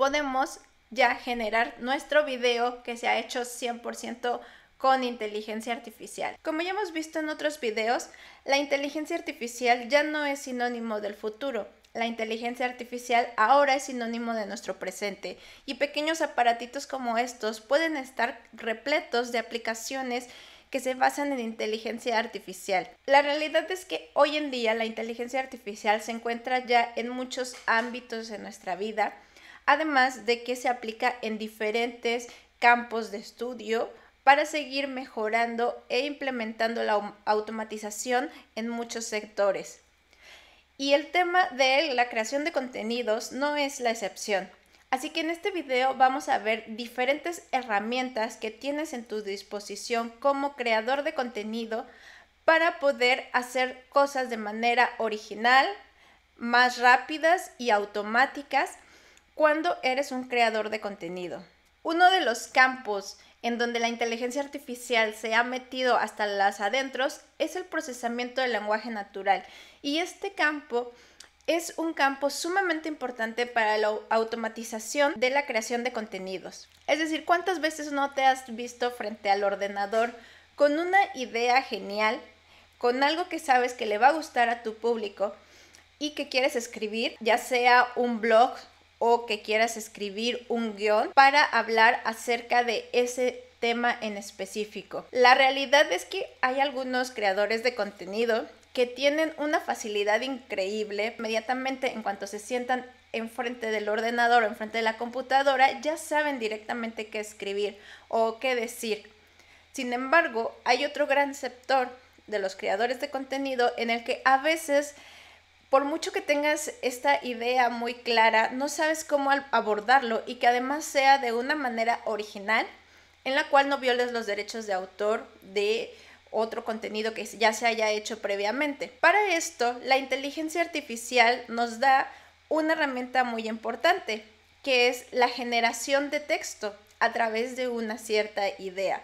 podemos ya generar nuestro video que se ha hecho 100% con inteligencia artificial. Como ya hemos visto en otros videos, la inteligencia artificial ya no es sinónimo del futuro. La inteligencia artificial ahora es sinónimo de nuestro presente y pequeños aparatitos como estos pueden estar repletos de aplicaciones que se basan en inteligencia artificial. La realidad es que hoy en día la inteligencia artificial se encuentra ya en muchos ámbitos de nuestra vida además de que se aplica en diferentes campos de estudio para seguir mejorando e implementando la automatización en muchos sectores. Y el tema de la creación de contenidos no es la excepción. Así que en este video vamos a ver diferentes herramientas que tienes en tu disposición como creador de contenido para poder hacer cosas de manera original, más rápidas y automáticas cuando eres un creador de contenido. Uno de los campos en donde la inteligencia artificial se ha metido hasta las adentros es el procesamiento del lenguaje natural. Y este campo es un campo sumamente importante para la automatización de la creación de contenidos. Es decir, ¿cuántas veces no te has visto frente al ordenador con una idea genial, con algo que sabes que le va a gustar a tu público y que quieres escribir, ya sea un blog, o que quieras escribir un guión para hablar acerca de ese tema en específico. La realidad es que hay algunos creadores de contenido que tienen una facilidad increíble. Inmediatamente en cuanto se sientan enfrente del ordenador o enfrente de la computadora, ya saben directamente qué escribir o qué decir. Sin embargo, hay otro gran sector de los creadores de contenido en el que a veces por mucho que tengas esta idea muy clara, no sabes cómo abordarlo y que además sea de una manera original en la cual no violes los derechos de autor de otro contenido que ya se haya hecho previamente. Para esto, la inteligencia artificial nos da una herramienta muy importante, que es la generación de texto a través de una cierta idea.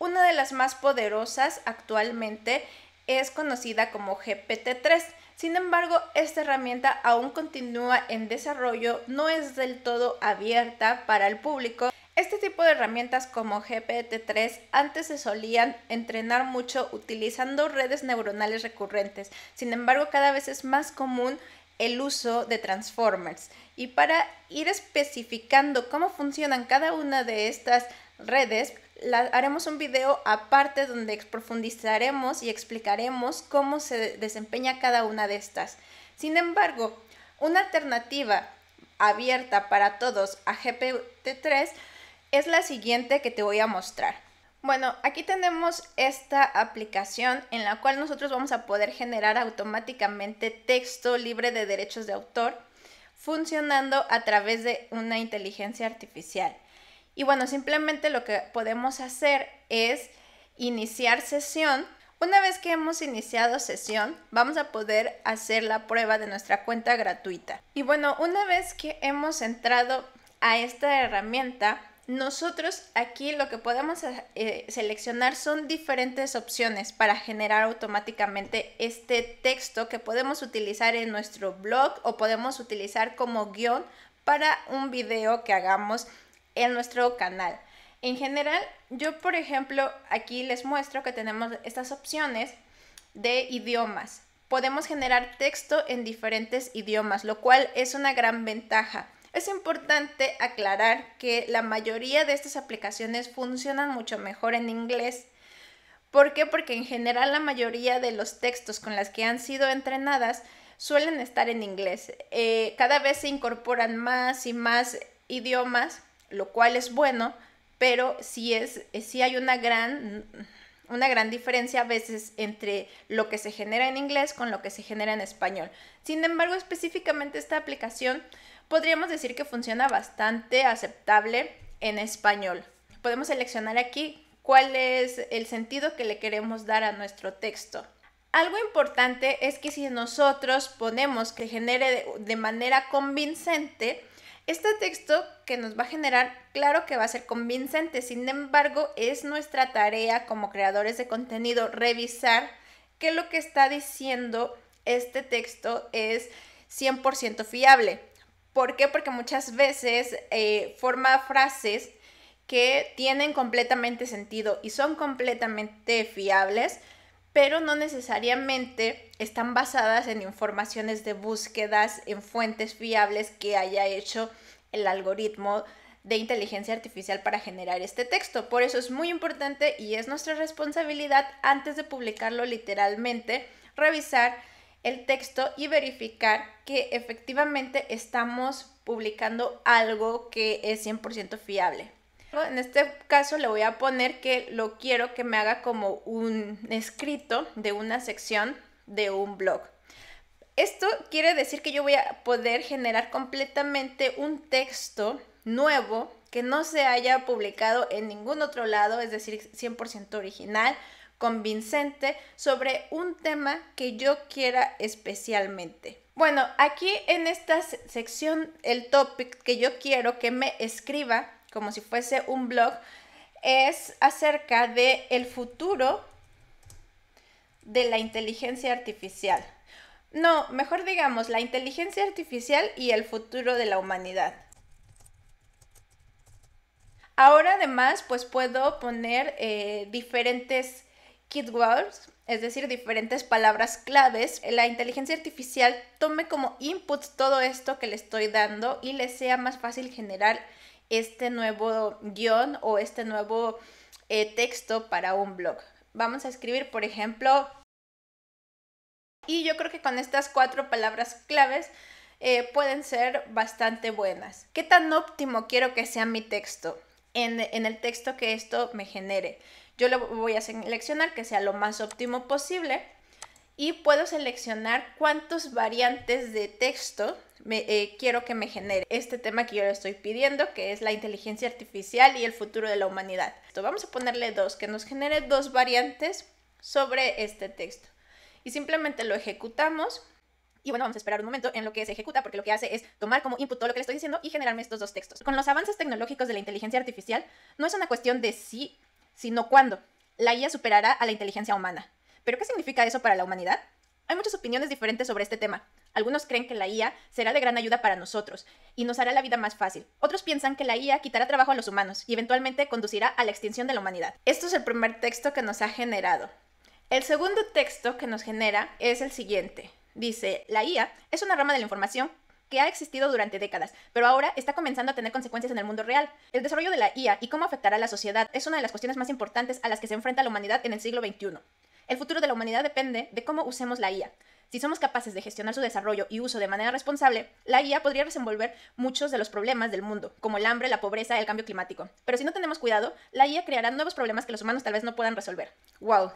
Una de las más poderosas actualmente es conocida como GPT-3 sin embargo, esta herramienta aún continúa en desarrollo, no es del todo abierta para el público. Este tipo de herramientas como GPT-3 antes se solían entrenar mucho utilizando redes neuronales recurrentes, sin embargo cada vez es más común el uso de transformers. Y para ir especificando cómo funcionan cada una de estas redes, haremos un video aparte donde profundizaremos y explicaremos cómo se desempeña cada una de estas. Sin embargo, una alternativa abierta para todos a GPT-3 es la siguiente que te voy a mostrar. Bueno, aquí tenemos esta aplicación en la cual nosotros vamos a poder generar automáticamente texto libre de derechos de autor funcionando a través de una inteligencia artificial. Y bueno, simplemente lo que podemos hacer es iniciar sesión. Una vez que hemos iniciado sesión, vamos a poder hacer la prueba de nuestra cuenta gratuita. Y bueno, una vez que hemos entrado a esta herramienta, nosotros aquí lo que podemos eh, seleccionar son diferentes opciones para generar automáticamente este texto que podemos utilizar en nuestro blog o podemos utilizar como guión para un video que hagamos en nuestro canal. En general, yo por ejemplo, aquí les muestro que tenemos estas opciones de idiomas. Podemos generar texto en diferentes idiomas, lo cual es una gran ventaja. Es importante aclarar que la mayoría de estas aplicaciones funcionan mucho mejor en inglés. ¿Por qué? Porque en general la mayoría de los textos con las que han sido entrenadas suelen estar en inglés. Eh, cada vez se incorporan más y más idiomas lo cual es bueno, pero sí, es, eh, hay una gran, una gran diferencia a veces entre lo que se genera en inglés con lo que se genera en español. Sin embargo, específicamente esta aplicación podríamos decir que funciona bastante aceptable en español. Podemos seleccionar aquí cuál es el sentido que le queremos dar a nuestro texto. Algo importante es que si nosotros ponemos que genere de manera convincente, este texto que nos va a generar, claro que va a ser convincente, sin embargo, es nuestra tarea como creadores de contenido revisar que lo que está diciendo este texto es 100% fiable. ¿Por qué? Porque muchas veces eh, forma frases que tienen completamente sentido y son completamente fiables, pero no necesariamente están basadas en informaciones de búsquedas, en fuentes fiables que haya hecho el algoritmo de inteligencia artificial para generar este texto. Por eso es muy importante y es nuestra responsabilidad antes de publicarlo literalmente, revisar el texto y verificar que efectivamente estamos publicando algo que es 100% fiable. En este caso le voy a poner que lo quiero que me haga como un escrito de una sección de un blog. Esto quiere decir que yo voy a poder generar completamente un texto nuevo que no se haya publicado en ningún otro lado, es decir, 100% original, convincente, sobre un tema que yo quiera especialmente. Bueno, aquí en esta sección, el topic que yo quiero que me escriba, como si fuese un blog, es acerca de el futuro de la inteligencia artificial. No, mejor digamos la inteligencia artificial y el futuro de la humanidad. Ahora además pues puedo poner eh, diferentes keywords, es decir, diferentes palabras claves. Eh, la inteligencia artificial tome como input todo esto que le estoy dando y le sea más fácil generar este nuevo guión o este nuevo eh, texto para un blog. Vamos a escribir, por ejemplo, y yo creo que con estas cuatro palabras claves eh, pueden ser bastante buenas. ¿Qué tan óptimo quiero que sea mi texto? En, en el texto que esto me genere. Yo lo voy a seleccionar que sea lo más óptimo posible y puedo seleccionar cuántas variantes de texto eh, quiero que me genere este tema que yo le estoy pidiendo, que es la inteligencia artificial y el futuro de la humanidad. Entonces vamos a ponerle dos, que nos genere dos variantes sobre este texto. Y simplemente lo ejecutamos. Y bueno, vamos a esperar un momento en lo que se ejecuta, porque lo que hace es tomar como input todo lo que le estoy diciendo y generarme estos dos textos. Con los avances tecnológicos de la inteligencia artificial, no es una cuestión de si, sino cuándo. La IA superará a la inteligencia humana. ¿Pero qué significa eso para la humanidad? Hay muchas opiniones diferentes sobre este tema. Algunos creen que la IA será de gran ayuda para nosotros y nos hará la vida más fácil. Otros piensan que la IA quitará trabajo a los humanos y eventualmente conducirá a la extinción de la humanidad. Esto es el primer texto que nos ha generado. El segundo texto que nos genera es el siguiente. Dice, la IA es una rama de la información que ha existido durante décadas, pero ahora está comenzando a tener consecuencias en el mundo real. El desarrollo de la IA y cómo afectará a la sociedad es una de las cuestiones más importantes a las que se enfrenta la humanidad en el siglo XXI. El futuro de la humanidad depende de cómo usemos la IA. Si somos capaces de gestionar su desarrollo y uso de manera responsable, la IA podría desenvolver muchos de los problemas del mundo, como el hambre, la pobreza, y el cambio climático. Pero si no tenemos cuidado, la IA creará nuevos problemas que los humanos tal vez no puedan resolver. ¡Wow!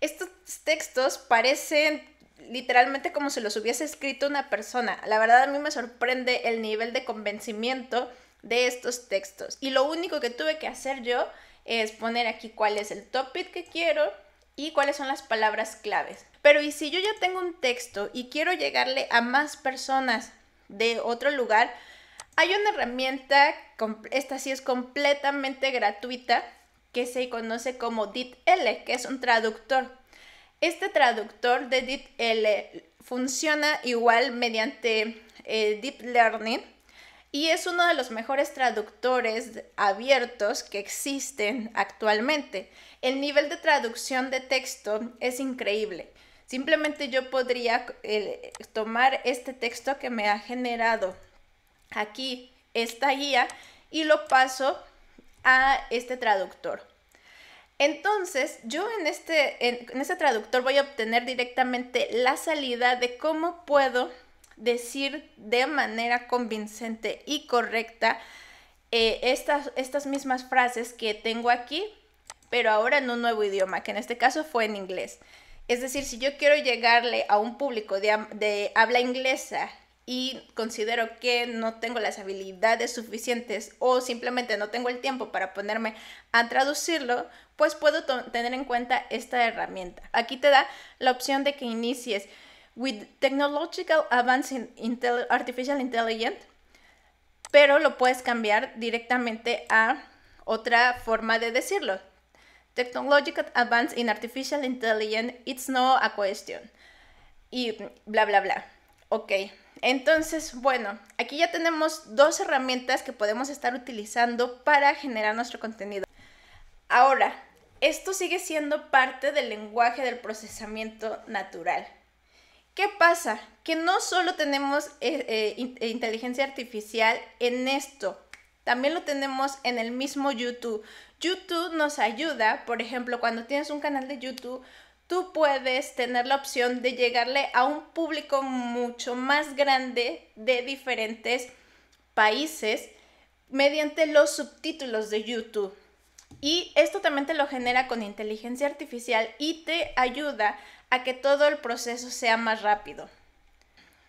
Estos textos parecen literalmente como si los hubiese escrito una persona. La verdad a mí me sorprende el nivel de convencimiento de estos textos. Y lo único que tuve que hacer yo es poner aquí cuál es el topic que quiero, y cuáles son las palabras claves. Pero ¿y si yo ya tengo un texto y quiero llegarle a más personas de otro lugar? Hay una herramienta, esta sí es completamente gratuita, que se conoce como DITL, que es un traductor. Este traductor de DITL funciona igual mediante eh, Deep Learning y es uno de los mejores traductores abiertos que existen actualmente. El nivel de traducción de texto es increíble. Simplemente yo podría eh, tomar este texto que me ha generado aquí, esta guía, y lo paso a este traductor. Entonces, yo en este, en, en este traductor voy a obtener directamente la salida de cómo puedo decir de manera convincente y correcta eh, estas, estas mismas frases que tengo aquí, pero ahora en un nuevo idioma, que en este caso fue en inglés. Es decir, si yo quiero llegarle a un público de, de habla inglesa y considero que no tengo las habilidades suficientes o simplemente no tengo el tiempo para ponerme a traducirlo, pues puedo tener en cuenta esta herramienta. Aquí te da la opción de que inicies with technological advance in artificial intelligence, pero lo puedes cambiar directamente a otra forma de decirlo. Technological advance in artificial intelligence, it's no a question. Y bla, bla, bla. Ok, entonces, bueno, aquí ya tenemos dos herramientas que podemos estar utilizando para generar nuestro contenido. Ahora, esto sigue siendo parte del lenguaje del procesamiento natural. ¿Qué pasa? Que no solo tenemos eh, eh, eh, inteligencia artificial en esto, también lo tenemos en el mismo YouTube. YouTube nos ayuda, por ejemplo, cuando tienes un canal de YouTube, tú puedes tener la opción de llegarle a un público mucho más grande de diferentes países mediante los subtítulos de YouTube. Y esto también te lo genera con inteligencia artificial y te ayuda a que todo el proceso sea más rápido.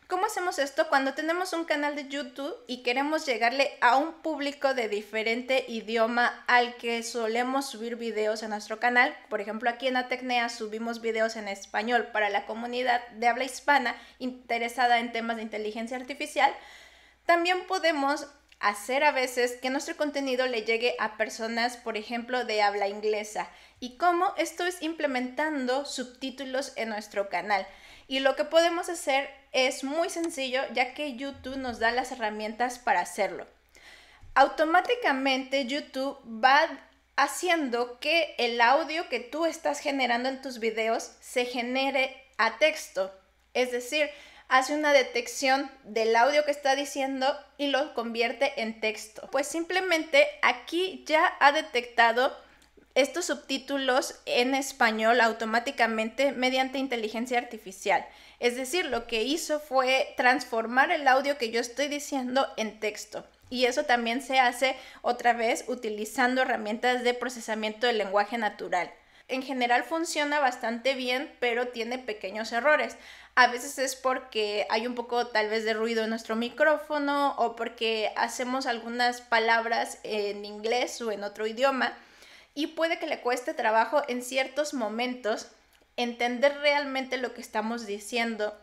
¿Cómo hacemos esto? Cuando tenemos un canal de YouTube y queremos llegarle a un público de diferente idioma al que solemos subir videos en nuestro canal. Por ejemplo, aquí en Atecnea subimos videos en español para la comunidad de habla hispana interesada en temas de inteligencia artificial. También podemos hacer a veces que nuestro contenido le llegue a personas, por ejemplo, de habla inglesa. Y cómo esto es implementando subtítulos en nuestro canal. Y lo que podemos hacer es muy sencillo, ya que YouTube nos da las herramientas para hacerlo. Automáticamente YouTube va haciendo que el audio que tú estás generando en tus videos se genere a texto. Es decir, hace una detección del audio que está diciendo y lo convierte en texto. Pues simplemente aquí ya ha detectado estos subtítulos en español automáticamente mediante inteligencia artificial. Es decir, lo que hizo fue transformar el audio que yo estoy diciendo en texto. Y eso también se hace otra vez utilizando herramientas de procesamiento del lenguaje natural. En general funciona bastante bien, pero tiene pequeños errores a veces es porque hay un poco tal vez de ruido en nuestro micrófono o porque hacemos algunas palabras en inglés o en otro idioma y puede que le cueste trabajo en ciertos momentos entender realmente lo que estamos diciendo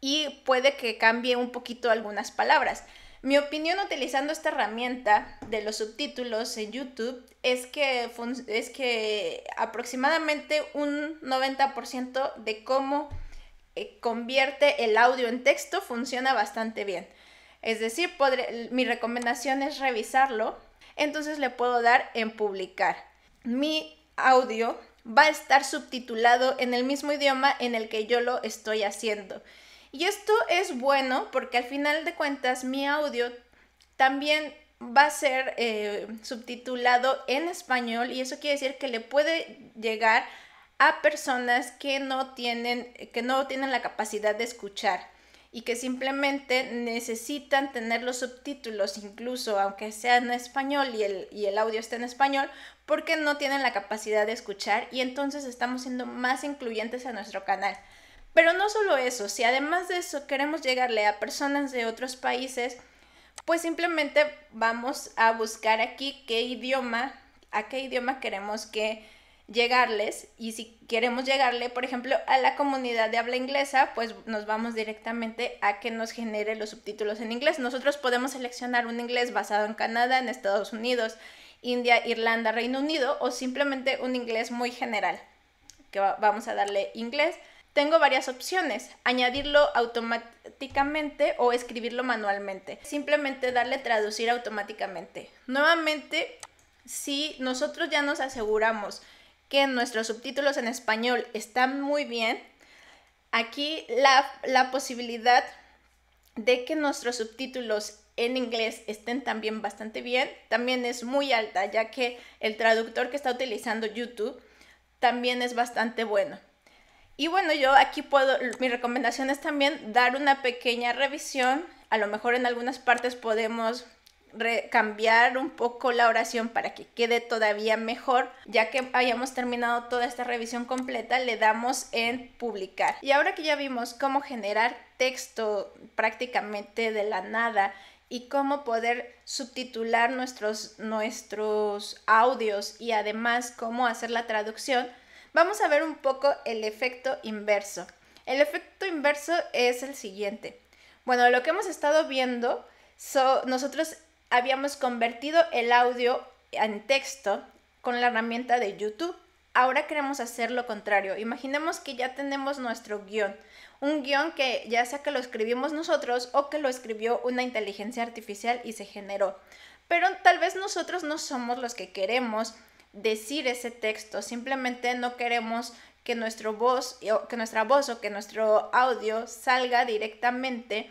y puede que cambie un poquito algunas palabras. Mi opinión utilizando esta herramienta de los subtítulos en YouTube es que, es que aproximadamente un 90% de cómo eh, convierte el audio en texto funciona bastante bien. Es decir, mi recomendación es revisarlo. Entonces le puedo dar en publicar. Mi audio va a estar subtitulado en el mismo idioma en el que yo lo estoy haciendo. Y esto es bueno porque al final de cuentas mi audio también va a ser eh, subtitulado en español y eso quiere decir que le puede llegar a personas que no tienen, que no tienen la capacidad de escuchar y que simplemente necesitan tener los subtítulos, incluso aunque sea en español y el, y el audio esté en español, porque no tienen la capacidad de escuchar y entonces estamos siendo más incluyentes a nuestro canal. Pero no solo eso, si además de eso queremos llegarle a personas de otros países, pues simplemente vamos a buscar aquí qué idioma, a qué idioma queremos que llegarles y si queremos llegarle, por ejemplo, a la comunidad de habla inglesa, pues nos vamos directamente a que nos genere los subtítulos en inglés. Nosotros podemos seleccionar un inglés basado en Canadá, en Estados Unidos, India, Irlanda, Reino Unido o simplemente un inglés muy general, que vamos a darle inglés. Tengo varias opciones, añadirlo automáticamente o escribirlo manualmente. Simplemente darle traducir automáticamente. Nuevamente, si nosotros ya nos aseguramos que nuestros subtítulos en español están muy bien, aquí la, la posibilidad de que nuestros subtítulos en inglés estén también bastante bien, también es muy alta, ya que el traductor que está utilizando YouTube también es bastante bueno. Y bueno, yo aquí puedo, mi recomendación es también dar una pequeña revisión, a lo mejor en algunas partes podemos cambiar un poco la oración para que quede todavía mejor. Ya que hayamos terminado toda esta revisión completa, le damos en publicar. Y ahora que ya vimos cómo generar texto prácticamente de la nada y cómo poder subtitular nuestros, nuestros audios y además cómo hacer la traducción, vamos a ver un poco el efecto inverso. El efecto inverso es el siguiente. Bueno, lo que hemos estado viendo, nosotros habíamos convertido el audio en texto con la herramienta de YouTube. Ahora queremos hacer lo contrario. Imaginemos que ya tenemos nuestro guión. Un guión que ya sea que lo escribimos nosotros o que lo escribió una inteligencia artificial y se generó. Pero tal vez nosotros no somos los que queremos decir ese texto. Simplemente no queremos que, nuestro voz, que nuestra voz o que nuestro audio salga directamente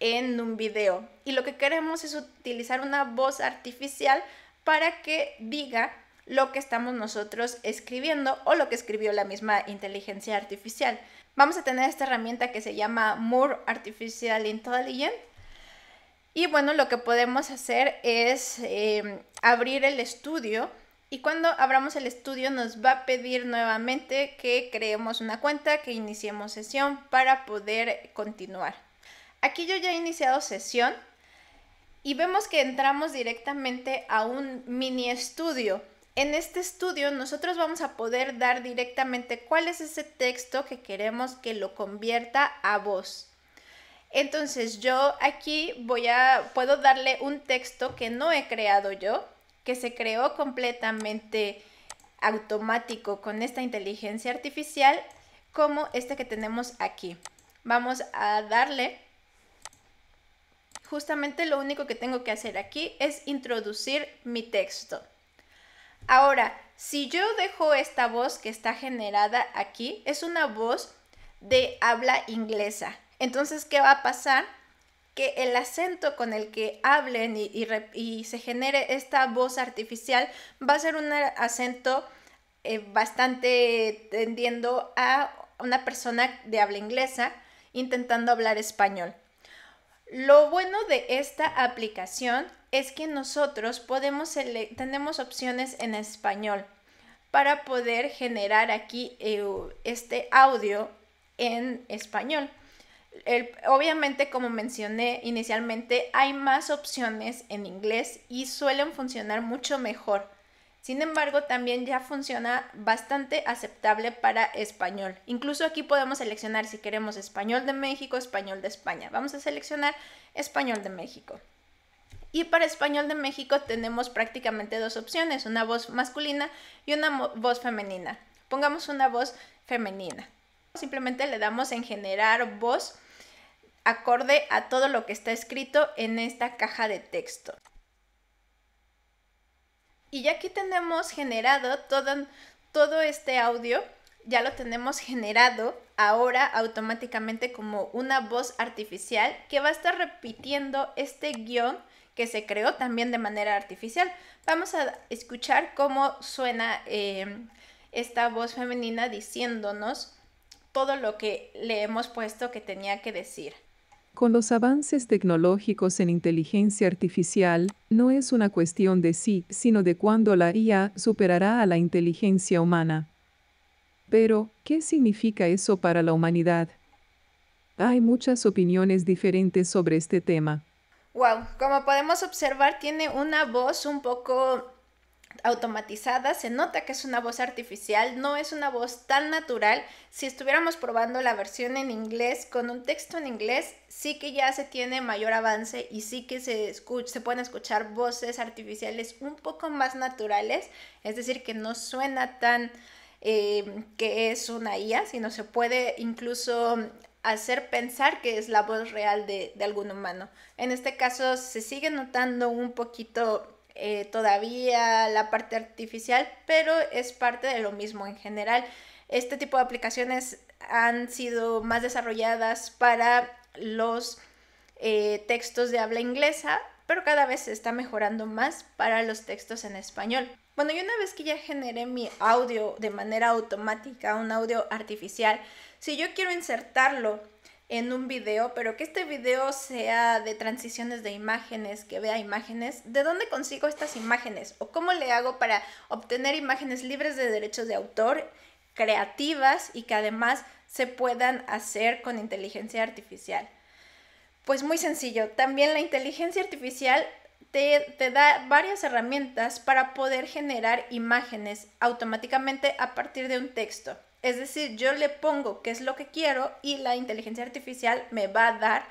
en un video. Y lo que queremos es utilizar una voz artificial para que diga lo que estamos nosotros escribiendo o lo que escribió la misma inteligencia artificial. Vamos a tener esta herramienta que se llama Moore Artificial Intelligence. Y bueno, lo que podemos hacer es em, abrir el estudio y cuando abramos el estudio nos va a pedir nuevamente que creemos una cuenta, que iniciemos sesión para poder continuar. Aquí yo ya he iniciado sesión y vemos que entramos directamente a un mini estudio. En este estudio nosotros vamos a poder dar directamente cuál es ese texto que queremos que lo convierta a voz. Entonces yo aquí voy a puedo darle un texto que no he creado yo, que se creó completamente automático con esta inteligencia artificial como este que tenemos aquí. Vamos a darle justamente lo único que tengo que hacer aquí es introducir mi texto. Ahora, si yo dejo esta voz que está generada aquí, es una voz de habla inglesa. Entonces, ¿qué va a pasar? Que el acento con el que hablen y, se genere esta voz artificial va a ser un acento eh, bastante tendiendo a una persona de habla inglesa intentando hablar español. Lo bueno de esta aplicación es que nosotros podemos tenemos opciones en español para poder generar aquí eh, este audio en español. obviamente, como mencioné inicialmente, hay más opciones en inglés y suelen funcionar mucho mejor. Sin embargo, también ya funciona bastante aceptable para español. Incluso aquí podemos seleccionar si queremos español de México, español de España. Vamos a seleccionar español de México. Y para español de México tenemos prácticamente dos opciones, una voz masculina y una voz femenina. Pongamos una voz femenina. Simplemente le damos en generar voz acorde a todo lo que está escrito en esta caja de texto. Y ya aquí tenemos generado todo, todo este audio, ya lo tenemos generado ahora automáticamente como una voz artificial que va a estar repitiendo este guión que se creó también de manera artificial. Vamos a escuchar cómo suena em, esta voz femenina diciéndonos todo lo que le hemos puesto que tenía que decir. Con los avances tecnológicos en inteligencia artificial, no es una cuestión de sí, sino de cuándo la IA superará a la inteligencia humana. Pero, ¿qué significa eso para la humanidad? Hay muchas opiniones diferentes sobre este tema. Wow, como podemos observar, tiene una voz un poco automatizada, se nota que es una voz artificial, no es una voz tan natural. Si estuviéramos probando la versión en inglés con un texto en inglés, sí que ya se tiene mayor avance y sí que se, se pueden escuchar voces artificiales un poco más naturales, es decir, que no suena tan eh, que es una IA, sino se puede incluso hacer pensar que es la voz real de, de algún humano. En este caso se sigue notando un poquito eh, todavía la parte artificial, pero es parte de lo mismo en general. Este tipo de aplicaciones han sido más desarrolladas para los eh, textos de habla inglesa, pero cada vez se está mejorando más para los textos en español. Bueno, y una vez que ya generé mi audio de manera automática, un audio artificial, si yo quiero insertarlo en un video, pero que este video sea de transiciones de imágenes, que vea imágenes, ¿de dónde consigo estas imágenes? ¿O cómo le hago para obtener imágenes libres de derechos de autor, creativas y que además se puedan hacer con inteligencia artificial? Pues muy sencillo, también la inteligencia artificial te, te da varias herramientas para poder generar imágenes automáticamente a partir de un texto. Es decir, yo le pongo qué es lo que quiero y la inteligencia artificial me va a dar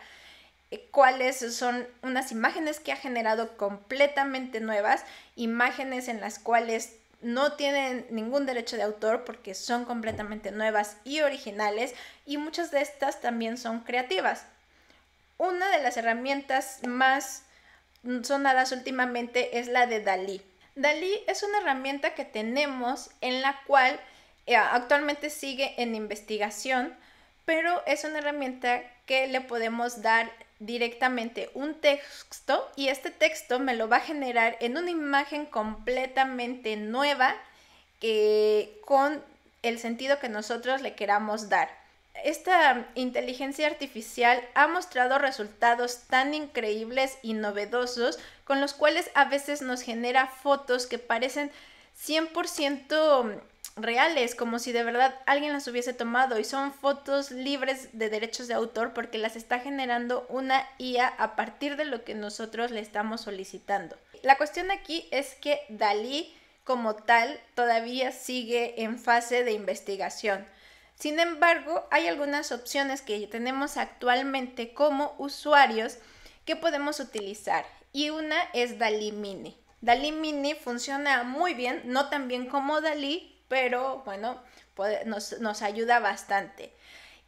eh, cuáles son unas imágenes que ha generado completamente nuevas, imágenes en las cuales no tienen ningún derecho de autor porque son completamente nuevas y originales y muchas de estas también son creativas. Una de las herramientas más sonadas últimamente es la de Dalí. Dalí es una herramienta que tenemos en la cual eh, actualmente sigue en investigación, pero es una herramienta que le podemos dar directamente un texto y este texto me lo va a generar en una imagen completamente nueva que eh, con el sentido que nosotros le queramos dar. Esta inteligencia artificial ha mostrado resultados tan increíbles y novedosos con los cuales a veces nos genera fotos que parecen 100% reales, como si de verdad alguien las hubiese tomado y son fotos libres de derechos de autor porque las está generando una IA a partir de lo que nosotros le estamos solicitando. La cuestión aquí es que Dalí como tal todavía sigue en fase de investigación. Sin embargo, hay algunas opciones que tenemos actualmente como usuarios que podemos utilizar y una es Dalí Mini. Dalí Mini funciona muy bien, no tan bien como Dalí, pero bueno, nos, nos ayuda bastante.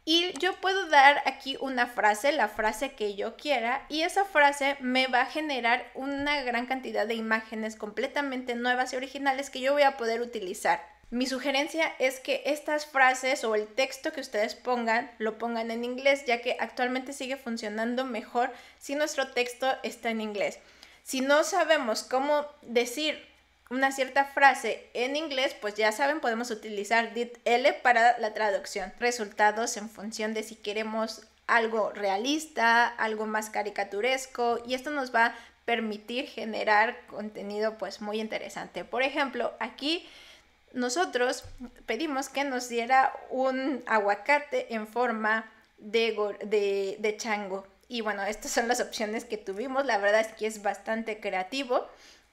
Y yo puedo dar aquí una frase, la frase que yo quiera, y esa frase me va a generar una gran cantidad de imágenes completamente nuevas y originales que yo voy a poder utilizar. Mi sugerencia es que estas frases o el texto que ustedes pongan lo pongan en inglés, ya que actualmente sigue funcionando mejor si nuestro texto está en inglés. Si no sabemos cómo decir una cierta frase en inglés, pues ya saben, podemos utilizar dit L para la traducción. Resultados en función de si queremos algo realista, algo más caricaturesco y esto nos va a permitir generar contenido pues muy interesante. Por ejemplo, aquí nosotros pedimos que nos diera un aguacate en forma de, de, de chango. Y bueno, estas son las opciones que tuvimos. La verdad es que es bastante creativo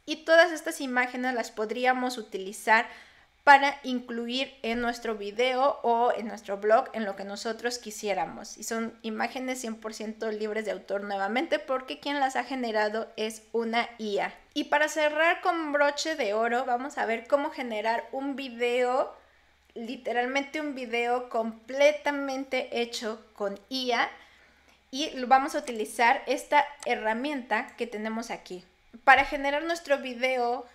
y todas estas imágenes las podríamos utilizar para incluir en nuestro video o en nuestro blog en lo que nosotros quisiéramos. Y son imágenes 100% libres de autor nuevamente porque quien las ha generado es una IA. Y para cerrar con broche de oro, vamos a ver cómo generar un video, literalmente un video completamente hecho con IA. Y vamos a utilizar esta herramienta que tenemos aquí para generar nuestro video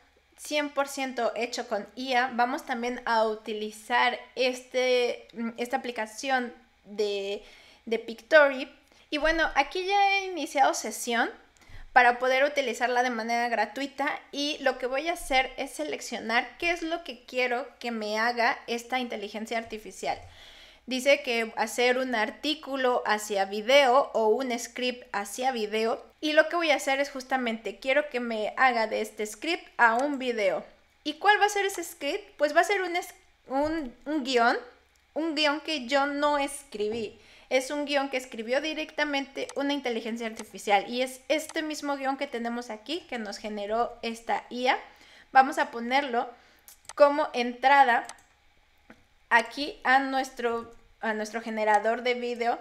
100% hecho con IA, vamos también a utilizar este, mm, esta aplicación de, de Pictory. Y bueno, aquí ya he iniciado sesión para poder utilizarla de manera gratuita y lo que voy a hacer es seleccionar qué es lo que quiero que me haga esta inteligencia artificial dice que hacer un artículo hacia video o un script hacia video. Y lo que voy a hacer es justamente, quiero que me haga de este script a un video. ¿Y cuál va a ser ese script? Pues va a ser un, un, un guión, un guión que yo no escribí es un guión que escribió directamente una inteligencia artificial y es este mismo guión que tenemos aquí que nos generó esta IA. Vamos a ponerlo como entrada aquí a nuestro a nuestro generador de vídeo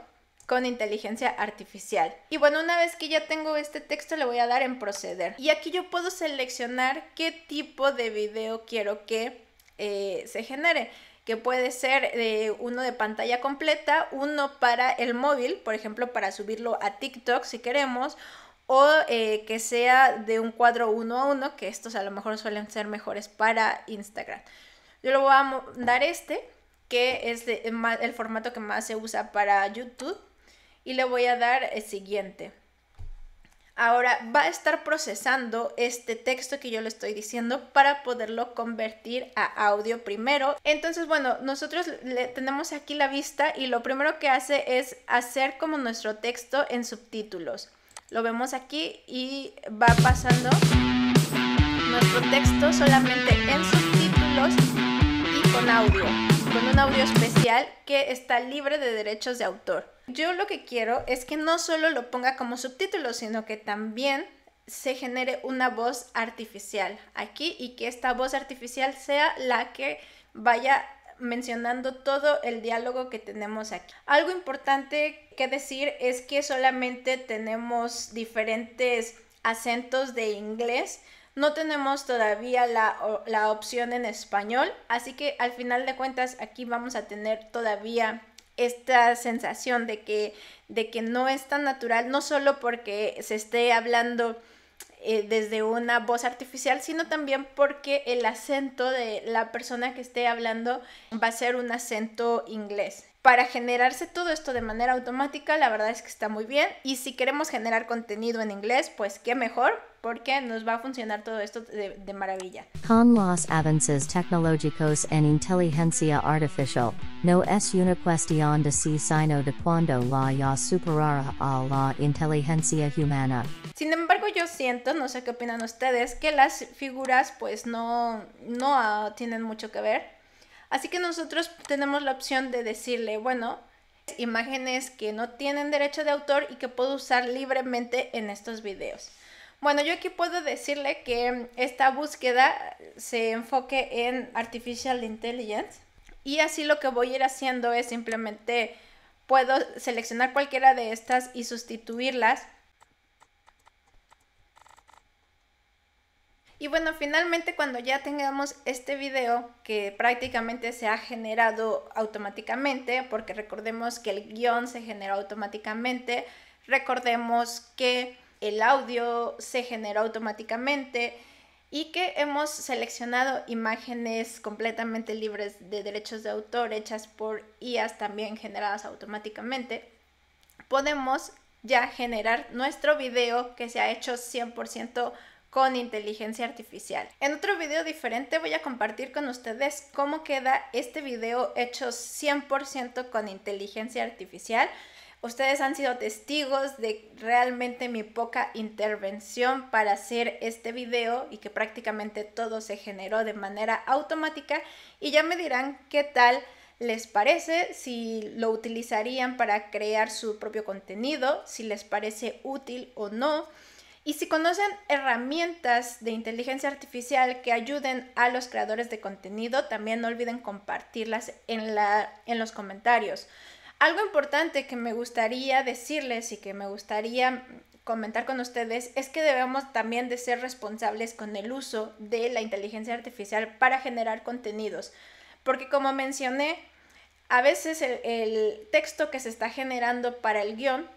con inteligencia artificial. Y bueno, una vez que ya tengo este texto, le voy a dar en proceder. Y aquí yo puedo seleccionar qué tipo de video quiero que eh, se genere que puede ser eh, uno de pantalla completa, uno para el móvil, por ejemplo, para subirlo a TikTok si queremos, o eh, que sea de un cuadro uno a uno, que estos a lo mejor suelen ser mejores para Instagram. Yo le voy a dar este que es eh, el formato que más se usa para YouTube. Y le voy a dar el siguiente. Ahora va a estar procesando este texto que yo le estoy diciendo para poderlo convertir a audio primero. Entonces, bueno, nosotros le tenemos aquí la vista y lo primero que hace es hacer como nuestro texto en subtítulos. Lo vemos aquí y va pasando nuestro texto solamente en subtítulos y con audio con un audio especial que está libre de derechos de autor. Yo lo que quiero es que no solo lo ponga como subtítulo, sino que también se genere una voz artificial aquí y que esta voz artificial sea la que vaya mencionando todo el diálogo que tenemos aquí. Algo importante que decir es que solamente tenemos diferentes acentos de inglés no tenemos todavía la, opción en español, así que al final de cuentas aquí vamos a tener todavía esta sensación de que, de que no es tan natural, no solo porque se esté hablando eh, desde una voz artificial, sino también porque el acento de la persona que esté hablando va a ser un acento inglés para generarse todo esto de manera automática, la verdad es que está muy bien. Y si queremos generar contenido en inglés, pues qué mejor, porque nos va a funcionar todo esto de, maravilla. Con los avances tecnológicos inteligencia artificial, no es de sino de la ya a la inteligencia humana. Sin embargo, yo siento, no sé qué opinan ustedes, que las figuras pues no, no ah, tienen mucho que ver Así que nosotros tenemos la opción de decirle, bueno, imágenes que no tienen derecho de autor y que puedo usar libremente en estos videos. Bueno, yo aquí puedo decirle que esta búsqueda se enfoque en Artificial Intelligence y así lo que voy a ir haciendo es simplemente puedo seleccionar cualquiera de estas y sustituirlas Y bueno, finalmente cuando ya tengamos este video que prácticamente se ha generado automáticamente, porque recordemos que el guión se generó automáticamente, recordemos que el audio se generó automáticamente y que hemos seleccionado imágenes completamente libres de derechos de autor hechas por IAS también generadas automáticamente, podemos ya generar nuestro video que se ha hecho 100% con inteligencia artificial. En otro video diferente voy a compartir con ustedes cómo queda este video hecho 100% con inteligencia artificial. Ustedes han sido testigos de realmente mi poca intervención para hacer este video y que prácticamente todo se generó de manera automática y ya me dirán qué tal les parece, si lo utilizarían para crear su propio contenido, si les parece útil o no. Y si conocen herramientas de inteligencia artificial que ayuden a los creadores de contenido, también no olviden compartirlas en, la, en los comentarios. Algo importante que me gustaría decirles y que me gustaría comentar con ustedes es que debemos también de ser responsables con el uso de la inteligencia artificial para generar contenidos. Porque como mencioné, a veces el, el texto que se está generando para el guión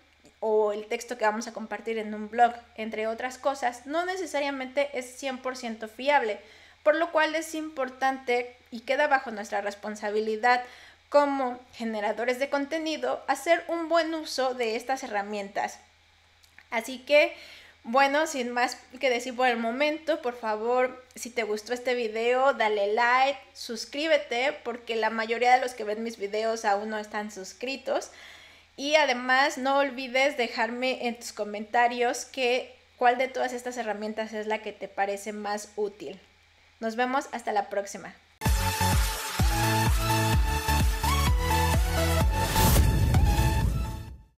o el texto que vamos a compartir en un blog, entre otras cosas, no necesariamente es 100% fiable, por lo cual es importante y queda bajo nuestra responsabilidad como generadores de contenido hacer un buen uso de estas herramientas. Así que, bueno, sin más que decir por el momento, por favor, si te gustó este video, dale like, suscríbete, porque la mayoría de los que ven mis videos aún no están suscritos. Y además no olvides dejarme en tus comentarios que cuál de todas estas herramientas es la que te parece más útil. Nos vemos hasta la próxima.